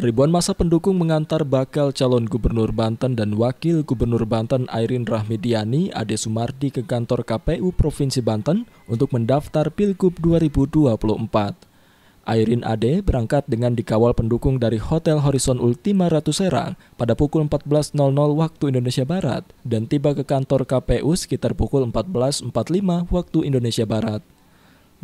Ribuan masa pendukung mengantar bakal calon gubernur Banten dan wakil gubernur Banten Airin Rahmidiani Ade Sumardi ke kantor KPU Provinsi Banten untuk mendaftar Pilgub 2024. Airin Ade berangkat dengan dikawal pendukung dari Hotel Horizon Ultima Ratu Serang pada pukul 14.00 waktu Indonesia Barat dan tiba ke kantor KPU sekitar pukul 14.45 waktu Indonesia Barat.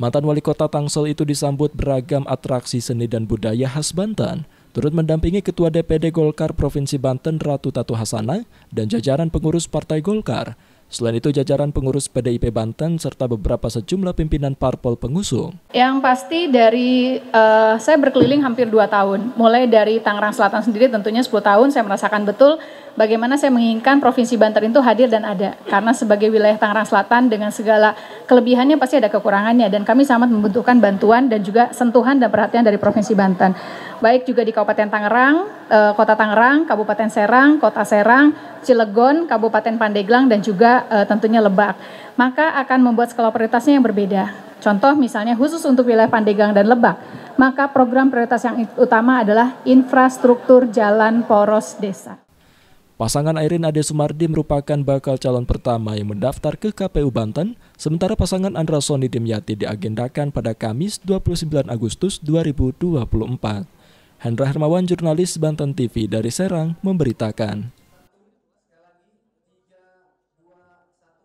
Mantan wali kota Tangsel itu disambut beragam atraksi seni dan budaya khas Banten, turut mendampingi Ketua DPD Golkar Provinsi Banten Ratu Tatu Hasana dan jajaran pengurus Partai Golkar Selain itu, jajaran pengurus PDIP Banten serta beberapa sejumlah pimpinan parpol pengusung. Yang pasti dari uh, saya berkeliling hampir dua tahun. Mulai dari Tangerang Selatan sendiri tentunya 10 tahun saya merasakan betul bagaimana saya menginginkan Provinsi Banten itu hadir dan ada. Karena sebagai wilayah Tangerang Selatan dengan segala kelebihannya pasti ada kekurangannya. Dan kami sangat membutuhkan bantuan dan juga sentuhan dan perhatian dari Provinsi Banten. Baik juga di Kabupaten Tangerang, uh, Kota Tangerang, Kabupaten Serang, Kota Serang, Cilegon, Kabupaten Pandeglang, dan juga uh, tentunya Lebak. Maka akan membuat skala prioritasnya yang berbeda. Contoh misalnya khusus untuk wilayah Pandeglang dan Lebak, maka program prioritas yang utama adalah infrastruktur jalan poros desa. Pasangan Airin Ade Sumardi merupakan bakal calon pertama yang mendaftar ke KPU Banten, sementara pasangan Andra Soni Dimyati diagendakan pada Kamis 29 Agustus 2024. Hendra Hermawan, jurnalis Banten TV dari Serang, memberitakan.